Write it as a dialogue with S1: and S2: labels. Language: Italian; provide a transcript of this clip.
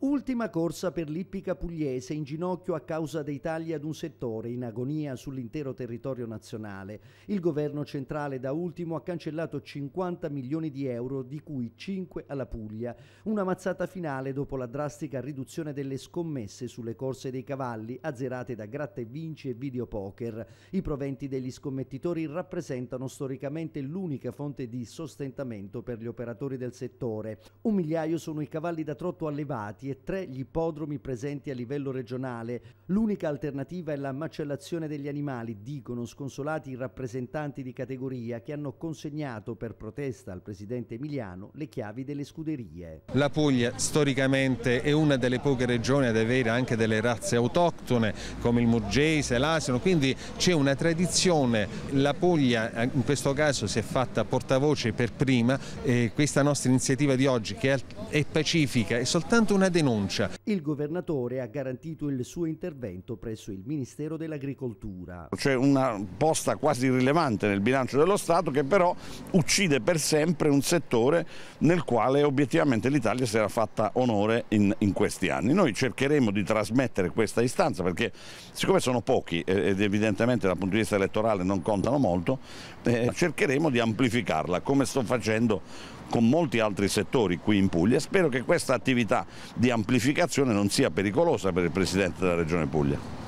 S1: Ultima corsa per l'ippica pugliese in ginocchio a causa dei tagli ad un settore in agonia sull'intero territorio nazionale. Il governo centrale da ultimo ha cancellato 50 milioni di euro, di cui 5 alla Puglia. Una mazzata finale dopo la drastica riduzione delle scommesse sulle corse dei cavalli, azzerate da gratta e vinci e videopoker. I proventi degli scommettitori rappresentano storicamente l'unica fonte di sostentamento per gli operatori del settore. Un migliaio sono i cavalli da trotto allevati e tre gli ipodromi presenti a livello regionale. L'unica alternativa è la macellazione degli animali, dicono sconsolati i rappresentanti di categoria che hanno consegnato per protesta al presidente Emiliano le chiavi delle scuderie.
S2: La Puglia storicamente è una delle poche regioni ad avere anche delle razze autoctone come il Murgese, l'Asino, quindi c'è una tradizione. La Puglia eh, in questo caso si è fatta portavoce per prima eh, questa nostra iniziativa di oggi che è pacifica, è soltanto
S3: una denuncia.
S1: Il governatore ha garantito il suo intervento presso il Ministero dell'Agricoltura.
S3: C'è una posta quasi rilevante nel bilancio dello Stato che però uccide per sempre un settore nel quale obiettivamente l'Italia si era fatta onore in, in, questi anni. Noi cercheremo di trasmettere questa istanza perché siccome sono pochi eh, ed evidentemente dal punto di vista elettorale non contano molto, eh, cercheremo di amplificarla come sto facendo con molti altri settori qui in Puglia. e Spero che questa attività di amplificazione non sia pericolosa per il Presidente della Regione Puglia.